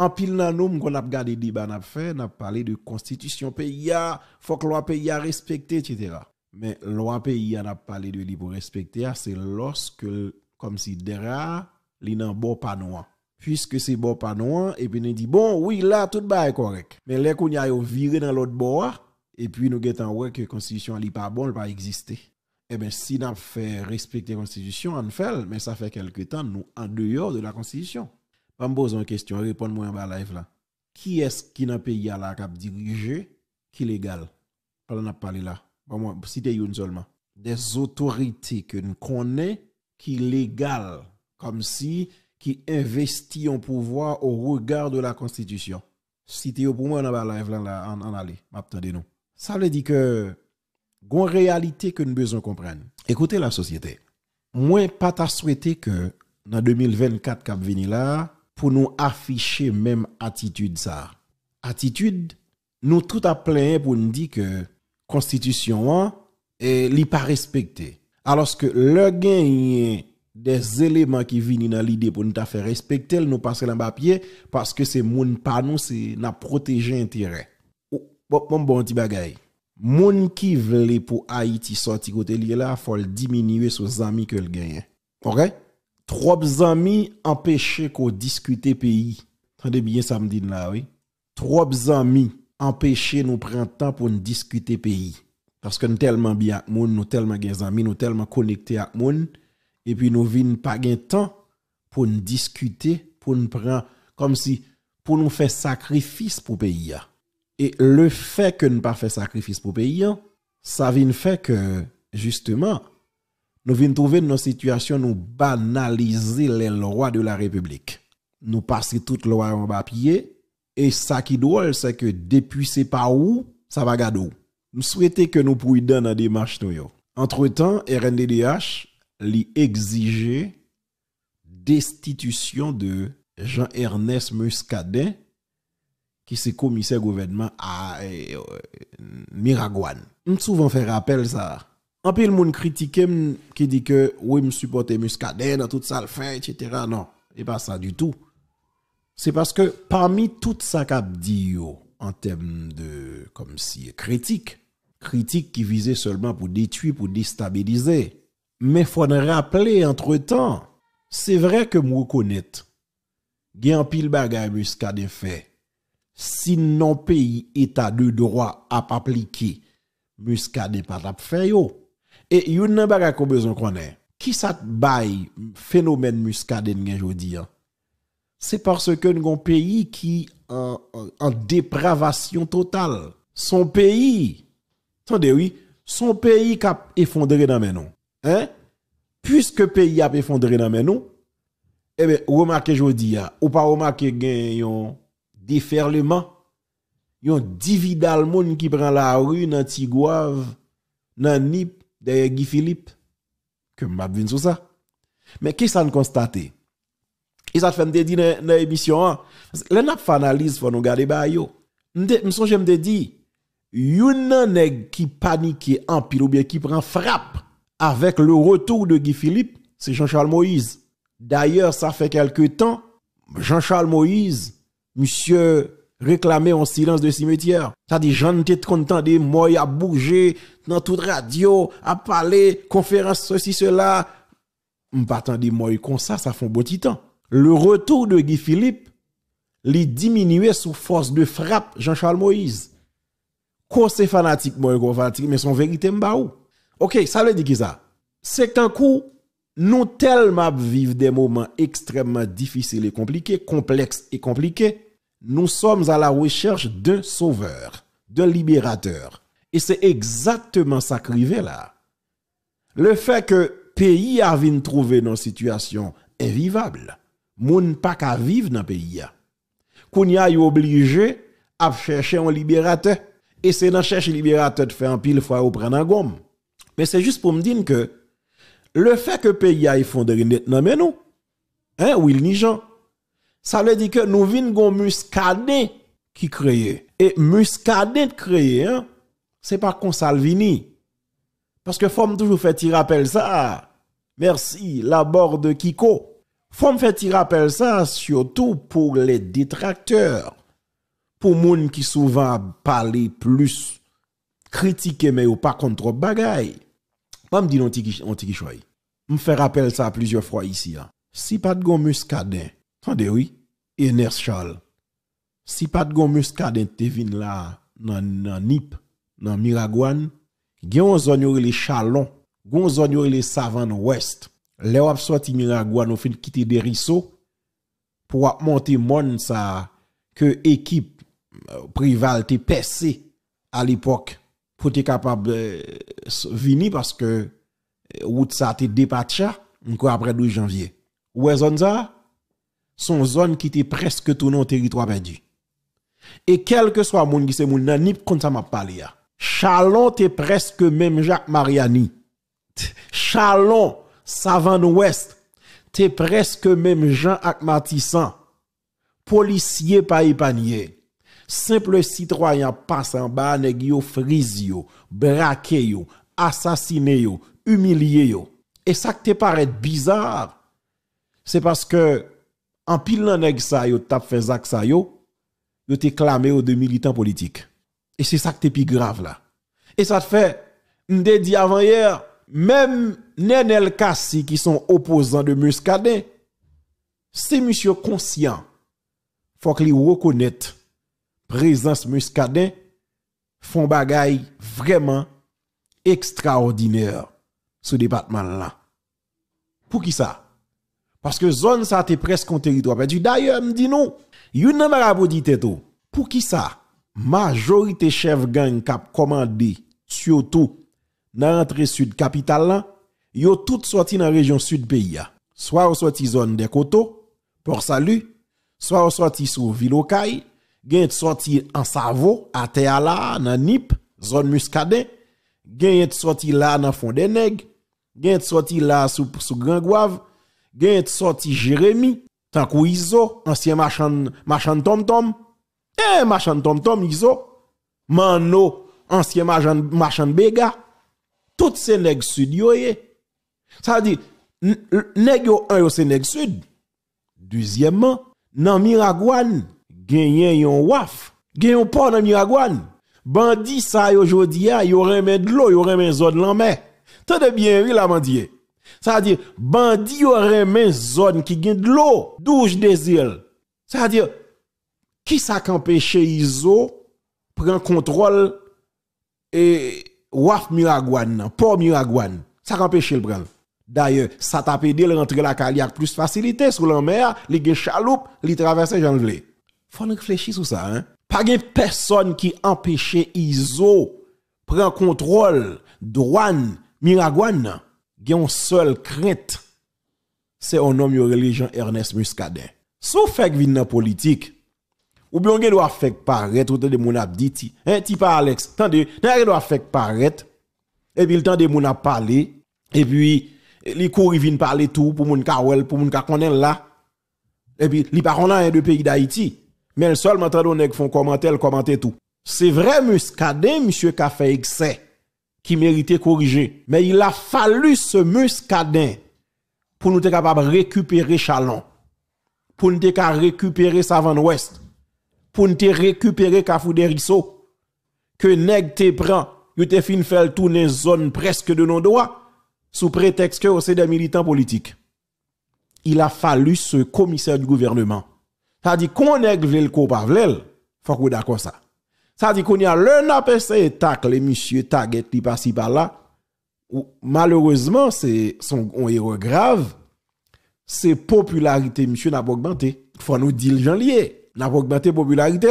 En pile dans nous, on a regardé débat, ben, on a fait, on a parlé de constitution pays, ah, faut que loi pays respecté, etc. Mais loi pays, on a parlé de libre respecter, ah, c'est lorsque, comme si derrière, il y a pas bon Puisque c'est bon panneau, et puis on dit, bon, oui, là, tout est correct. Mais là, qu'on a viré dans l'autre bord, ah, et puis nous avons que la constitution n'est pas bonne, elle pas exister. Eh bien, si on fait respecter la constitution, on fait, mais ça fait quelque temps, nous, en dehors de la constitution. Je me pose une question, réponds-moi en bas live là. Qui est-ce qui dans le pays qui a dirigé qui est légal on a parlé là. Moi, une seulement. Des autorités que nous connaissons qui légal comme si qui investit en pouvoir au regard de la constitution. Citez pour moi en bas live là en, en aller. Ça veut dire que une réalité que nous besoin comprendre. Écoutez la société. Moi pas t'a souhaité que dans 2024 qui venu là pour nous afficher même attitude ça. Attitude, nous tout à plein pour nous dire que constitution n'est hein, pas respectée. Alors que le gain des éléments qui viennent dans l'idée pour nous faire respecter, nous passer dans papier parce que c'est mon pas nous, c'est n'a protéger intérêt. Bon bon petit mon qui veut pour Haïti sortir côté là, faut diminuer ses amis que le gagne. Hein. OK? Trois amis empêchés qu'on discute pays. Attendez bien ça me dit là, oui. Trois amis empêchés nous prendre temps pour discuter discuter pays. Parce que nous tellement bien avec nous, nous tellement bien amis, nous tellement connectés avec nous. Et puis nous ne pas le temps pour discuter, pour nous prendre, comme si, pour nous faire sacrifice pour pays. Et le fait que nous pas faire sacrifice pour pays, ça vient fait que, justement, nous venons trouver nos situations, nous banaliser les lois de la République. Nous passons toutes les lois en papier. Et ça qui est drôle, c'est que depuis c'est pas où, ça va garder Nous souhaitons que nous puissions donner la démarche. Entre-temps, RNDDH lui la destitution de Jean-Ernest Muscadet, qui est commissaire gouvernement à euh, Miraguane. Nous souvent faire appel ça. En pile, monde critique qui dit que oui, me supporte Muscadet dans tout ça le fait, etc. Non, et pas ça du tout. C'est parce que parmi tout ça qu'a dit en termes de comme si critique, critique qui visait seulement pour détruire, pour déstabiliser. Mais faut rappeler entre temps, c'est vrai que me reconnaître, Guy en pile bagay Muscadet fait. Si non pays état de droit à appliquer, Muscadet pas fait yo et il y a une de qu'on besoin qu'on Qui ça baille phénomène muscadine hein? aujourd'hui C'est parce que nous avons pays qui en, en, dépravation totale. Son pays, attendez oui, son pays qui a effondré dans mes noms. Hein? Puisque pays a effondré dans mes noms, eh bien, remarquez aujourd'hui, hein? ou pas remarquez un déferlement, yon dividal monde qui prend la rue dans Tigouave, dans Nip, D'ailleurs Guy Philippe, que m'a vu sur ça. Mais qui ça nous constate? Et ça fait me dire dans l'émission, les n'a pas analyse pour nous garder bah Me songe me dit, yon nèg qui panique en pile ou bien qui prend frappe avec le retour de Guy Philippe, c'est Jean-Charles Moïse. D'ailleurs, ça fait quelque temps, Jean-Charles Moïse, monsieur réclamer en silence de cimetière. Ça dit, j'en étais content des moi à bouger dans toute radio, à parler, conférence, ceci, cela. Pas des moi comme ça, ça fait un beau temps Le retour de Guy Philippe, les diminuer sous force de frappe Jean-Charles Moïse. quoi c'est fanatique, moi, mais son vérité m'baou. Ok, ça veut dire qui ça? C'est qu'un coup, nous tellement vivons des moments extrêmement difficiles et compliqués, complexes et compliqués, nous sommes à la recherche d'un sauveur, d'un libérateur. Et c'est exactement ça qui là. Le fait que pays a trouvé trouver situation invivable, moun pas qu'à vivre dans pays a. obligé à chercher un libérateur. Et c'est dans chercher libérateur de faire un pile fois au prendre un gomme. Mais c'est juste pour me dire que le fait que pays a fondé net non mais nous, hein, ou il ça veut dire que nous venons muscadin qui créé Et muscadin créé, ce hein, c'est pas qu'on salvini. Parce que faut toujours faire petit rappel ça. Merci, l'abord de Kiko. Faut faire petit rappel ça, surtout pour les détracteurs. Pour monde qui souvent parlent plus, critiquer mais ou pas contre bagaille. Pas me dire on Je fais rappel ça plusieurs fois ici. Hein. Si pas de muscadin, Attendez, oui. Ernest Charles. Si pas de muscadin te vin là, nan, nan Nip, nan Miragouane, gen on zon yore le Chalon, gon zon yore le Savan Ouest. Le wap sorti Miragouane, ou fin quitter des rissots pour monter mon sa que équipe euh, privale te percé à l'époque pour être capable de venir parce que route ça te dépatcha encore après 12 janvier. Où est ça son zone qui était presque tout nos territoire perdu. Et quel que soit mon monde qui se moun m'a parlé. Chalon te presque même Jacques Mariani. Chalon, savant Ouest, t'es presque même Jean ak Policier pas panier Simple citoyen passe en bas, frisio yo frise yo, braqué yo, assassiné humilié Et ça qui te paraît bizarre, c'est parce que en pile nan nèg ça yo tap fait zak ça yo, aux deux militants politiques. Et c'est ça qui est plus grave là. Et ça te fait m'de dit avant hier, même Nenel Kassi qui sont opposants de Muscadet, c'est monsieur conscient. Faut qu'il la présence Muscadet font bagay vraiment extraordinaire ce département là. Pour qui ça? Parce que zone ça t'es presque un territoire D'ailleurs, me dis, non, Une n'a pas dit tout. Pour qui ça Majorité chef gang cap commandé surtout dans l'entrée sud capitale là, yo tout sorti dans région sud pays Soit au sorti zone des Koto, Port Salut, soit au sorti sur Vilokai, gen sorti en Savo, à Teala, dans Nip, zone Muscadet, gen sorti là dans Fond des Nègres, gen sorti là sous sous Grand Guave gen sorti Jérémy, tant Iso, ancien marchand, marchand Tom Tom, eh, marchand Tom Tom, Iso, Mano, ancien marchand, marchand Bega, tout ces nèg sud yo Ça dit nèg yo un yo nèg sud. Deuxièmement, nan Miragouane, genyen yon waf, yon por nan Miragouane. Bandi sa yo jodia, ya, yo de l'eau, yo zod zone l'anmer. de bien, oui, la mandie. Ça veut dire, bandit aurait une zone qui gagne de l'eau, douche des îles. Ça veut dire, qui ça qu'empêche ISO prend contrôle et Waf Miragouane, pour Miragouane. Ça qu'empêche le prendre. D'ailleurs, ça t'a pédé rentrer la cali plus facilité sur la mer, les chaloupes, chaloupe, les traversées, j'en Il Faut réfléchir sur ça, hein. Pas de personne qui empêche ISO prend contrôle douane Miragouane gen seul crainte, c'est un homme yon religion Ernest Muscadet. Sou fek vin la politique, ou bien gen doit faire paraître, ou de mon ap dit hein, ti pa Alex, tande, nan doit faire paraître, et puis le temps de mon et puis, e li kouri vin parler tout pour moun ka pour moun ka là. Et puis, li pa de pays d'Haïti. Mais seul, tant on nèg font commenter, commenter tout. C'est vrai muscadet monsieur a fait excès qui méritait corriger. Mais il a fallu ce muscadin pour nous être capable de récupérer Chalon, pour nous être capable de récupérer Savant Ouest, pour nous récupérer Cafou Risso, que nèg te prend, yo te fin faire tourner zone presque de nos doigts, sous prétexte que c'est des militants politiques. Il a fallu ce commissaire du gouvernement. C'est-à-dire qu'on le ko pa faut qu'on d'accord ça. Ça dit qu'on y a le NAPC tac, les messieurs taguet, li pas si par là. Malheureusement, c'est son erreur grave. C'est popularité, monsieur, n'a pas augmenté. Faut nous dire le janvier. N'a pas augmenté popularité.